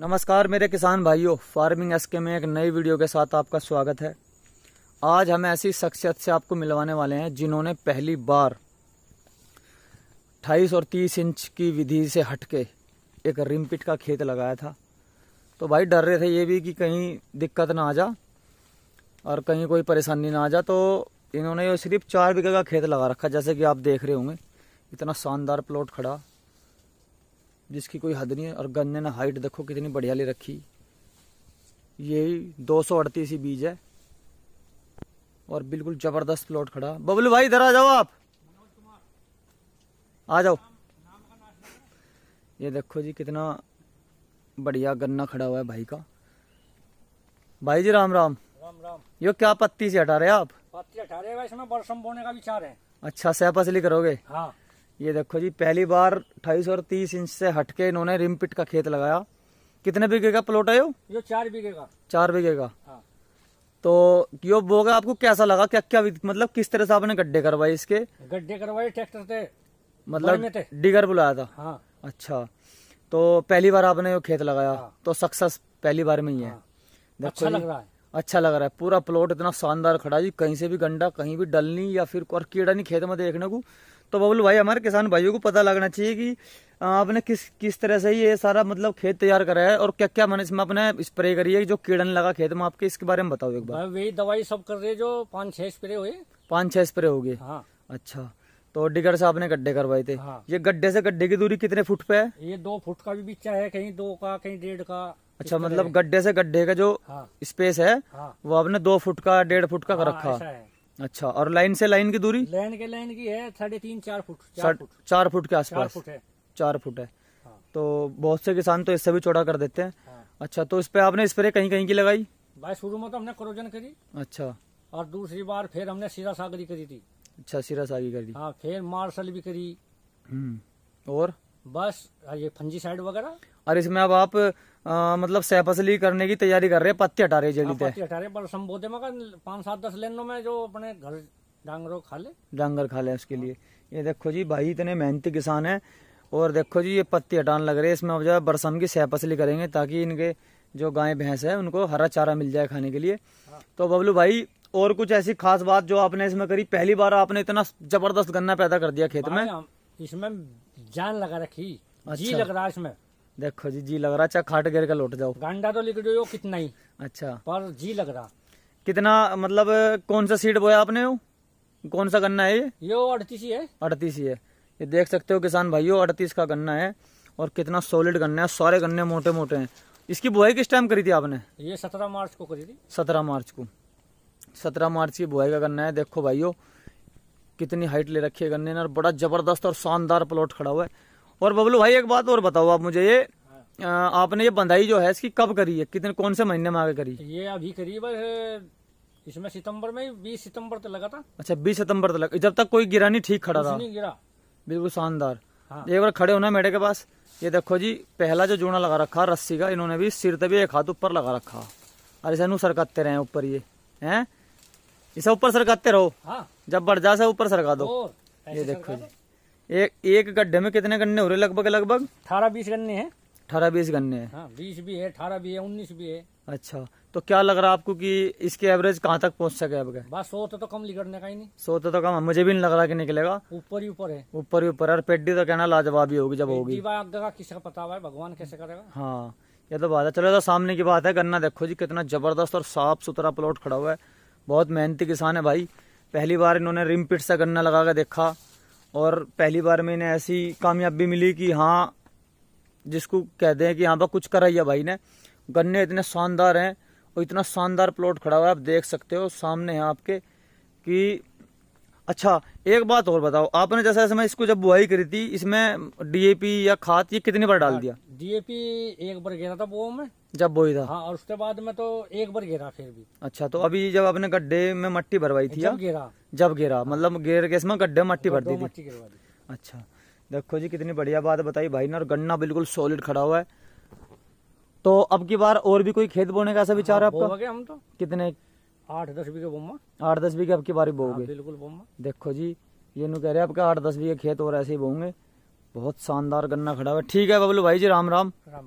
नमस्कार मेरे किसान भाइयों फार्मिंग एसके में एक नई वीडियो के साथ आपका स्वागत है आज हम ऐसी शख्सियत से आपको मिलवाने वाले हैं जिन्होंने पहली बार 28 और 30 इंच की विधि से हटके एक रिमपिट का खेत लगाया था तो भाई डर रहे थे ये भी कि कहीं दिक्कत ना आ जा और कहीं कोई परेशानी ना आ जा तो इन्होंने ये सिर्फ चार बीघे का खेत लगा रखा जैसे कि आप देख रहे होंगे इतना शानदार प्लॉट खड़ा जिसकी कोई हद नहीं है और गन्ने ने हाइट देखो कितनी बढ़िया ले रखी ये दो सौ अड़तीस ही बीज है और बिल्कुल जबरदस्त प्लॉट खड़ा बबलू भाई इधर आ जाओ आप आ जाओ ये देखो जी कितना बढ़िया गन्ना खड़ा हुआ है भाई का भाई जी राम राम राम राम ये क्या पत्ती से हटा रहे आप पत्ती हटा रहे हैं इसमें बरसम बोने का विचार है अच्छा सह पसली करोगे हाँ ये देखो जी पहली बार अठाईस और तीस इंच से हटके इन्होंने रिम पिट का खेत लगाया कितने बीघे का प्लॉट है यो यो चार बीघे का चार बीघे का हाँ। तो यो बोगा आपको कैसा लगा क्या क्या मतलब किस तरह से आपने गड्ढे करवाए इसके गड्ढे करवाए ट्रैक्टर से मतलब डिगर बुलाया था हाँ। अच्छा तो पहली बार आपने यो खेत लगाया हाँ। तो सक्सेस पहली बार में ही है हाँ। अच्छा लग रहा है अच्छा लग रहा है पूरा प्लॉट इतना शानदार खड़ा जी कहीं से भी गंडा कहीं भी डलनी या फिर और कीड़ा नहीं खेत में देखने को तो बबुल भाई हमारे किसान भाइयों को पता लगना चाहिए कि आपने किस किस तरह से ये सारा मतलब खेत तैयार करा है और क्या क्या मैंने इसमें आपने स्प्रे करी है जो कीड़न लगा खेत में आपके इसके बारे में बताओ एक बार वही दवाई सब कर रही है जो पाँच छह स्प्रे हुए पाँच छह स्प्रे हो गए अच्छा तो डिगर से आपने गड्ढे करवाए थे हाँ। ये गड्ढे से गड्ढे की दूरी कितने फुट पे है ये दो फुट का भी बीचा है कहीं दो का कहीं डेढ़ का अच्छा मतलब गड्ढे से गड्ढे का जो हाँ, स्पेस है हाँ, वो आपने दो फुट का डेढ़ फुट का हाँ, रखा है अच्छा और लाइन से लाइन की दूरी लाइन के लाइन की है साढ़े तीन चार फुट चार फुट चार फुट के आसपास चार फुट है हाँ। तो बहुत से किसान तो इससे भी चौड़ा कर देते हैं हाँ। अच्छा तो इस पे आपने स्प्रे कहीं कहीं की लगाई भाई शुरू में तो हमने क्रोजन करी अच्छा और दूसरी बार फिर हमने सीरा सागरी करी थी अच्छा सीरा सागरी करी हाँ फिर मार्शल भी करी हम्म, और बस ये फंजी साइड वगैरह और इसमें अब आप आ, मतलब सैपसली करने की तैयारी कर रहे हैं पत्ते हटा रहे जल्दी हाँ, पत्ते हटा रहे संबोधे में पाँच सात दस लेनो में जो अपने घर डांगरों खा ले डांगर खा ले उसके हाँ। लिए ये देखो जी भाई इतने मेहनती किसान है और देखो जी ये पत्ते हटाने लग रहे हैं इसमें अब जो बरसम की सैपसली करेंगे ताकि इनके जो गाय भैंस है उनको हरा चारा मिल जाए खाने के लिए हाँ। तो बबलू भाई और कुछ ऐसी खास बात जो आपने इसमें करी पहली बार आपने इतना जबरदस्त गन्ना पैदा कर दिया खेत में इसमें जान लगा रखी अच्छा। जी लग रहा है इसमें देखो जी जी लग रहा अच्छा खाट गिर कर लौट जाओ गांडा तो लिख दो कितना ही अच्छा पर जी लग रहा कितना मतलब कौन सा सीट बोया आपने वो कौन सा गन्ना है ये अड़तीस ही है अड़तीस ही है ये देख सकते हो किसान भाइयों अड़तीस का गन्ना है और कितना सॉलिड गन्ना है सारे गन्ने मोटे मोटे हैं इसकी बुआई किस टाइम करी थी आपने ये सत्रह मार्च को करी थी सत्रह मार्च को सत्रह मार्च की बुआई का गन्ना है देखो भाइयों कितनी हाइट ले रखी है गन्ने ने और बड़ा जबरदस्त और शानदार प्लॉट खड़ा हुआ है और बबलू भाई एक बात और बताओ आप मुझे ये आ, हाँ। आपने ये बंधाई जो है इसकी कब करी है कितने कौन से महीने में आगे करी ये अभी करीब इसमें सितंबर में बीस सितंबर तक लगा था अच्छा बीस सितंबर तक जब तक कोई गिरा नहीं ठीक खड़ा रहा गिरा बिल्कुल शानदार हाँ। एक बार खड़े होना मेरे के पास ये देखो जी पहला जो जूना लगा रखा रस्सी का इन्होंने भी सिर तभी एक हाथ ऊपर लगा रखा इसे सनू सरकाते रहे ऊपर ये है इसे ऊपर सरकाते रहो हाँ। जब बढ़ जा ऊपर सरका दो ये देखो जी एक एक गड्ढे में कितने गन्ने हो रहे लगभग लगभग अठारह बीस गन्ने हैं अठारह बीस गन्ने हैं हाँ, बीस भी है अठारह भी है उन्नीस भी है अच्छा तो क्या लग रहा है आपको कि इसके एवरेज कहाँ तक पहुँच सके अब बस सो तो, तो कम निकलने का ही नहीं सो तो, तो कम मुझे भी नहीं लग रहा कि निकलेगा ऊपर ही ऊपर है ऊपर ही ऊपर और पेड्डी तो कहना लाजवाब ही होगी जब होगी किसका पता हुआ भगवान कैसे करेगा हाँ ये तो बात है चलो तो सामने की बात है गन्ना देखो जी कितना जबरदस्त और साफ सुथरा प्लॉट खड़ा हुआ है बहुत मेहनती किसान है भाई पहली बार इन्होंने रिम पिट सा गन्ना लगा के देखा और पहली बार में इन्हें ऐसी कामयाबी मिली कि हाँ जिसको कहते हैं कि हाँ भाई कुछ कराइया भाई ने गन्ने इतने शानदार हैं और इतना शानदार प्लॉट खड़ा हुआ है आप देख सकते हो सामने है आपके कि अच्छा एक बात और बताओ आपने जैसा मैं इसको जब बुआई करी थी इसमें डीएपी या खाद ये कितनी बार डाल हाँ, दिया डीएपी एक बार गिरा था वो में जब बोई था हाँ और उसके बाद में तो एक बार गिरा फिर भी अच्छा तो अभी जब आपने गड्ढे में मट्टी भरवाई थी जब गिरा हाँ? जब मतलब घेर के इसमें गड्ढे मट्टी भर दी थी अच्छा देखो जी कितनी बढ़िया बात बताई भाई ने और गन्ना बिल्कुल सॉलिड खड़ा हुआ है तो अब की बार और भी कोई खेत बोने का ऐसा विचार है हाँ, आपका हम तो कितने आठ दस बीघे बोमा आठ दस बीघे की बार बोगे हाँ, बिल्कुल बोमा देखो जी ये नु कह रहे आपका आठ दस बीघे खेत और ऐसे ही बोंगे बहुत शानदार गन्ना खड़ा हुआ ठीक है बबलू भाई जी राम राम, राम।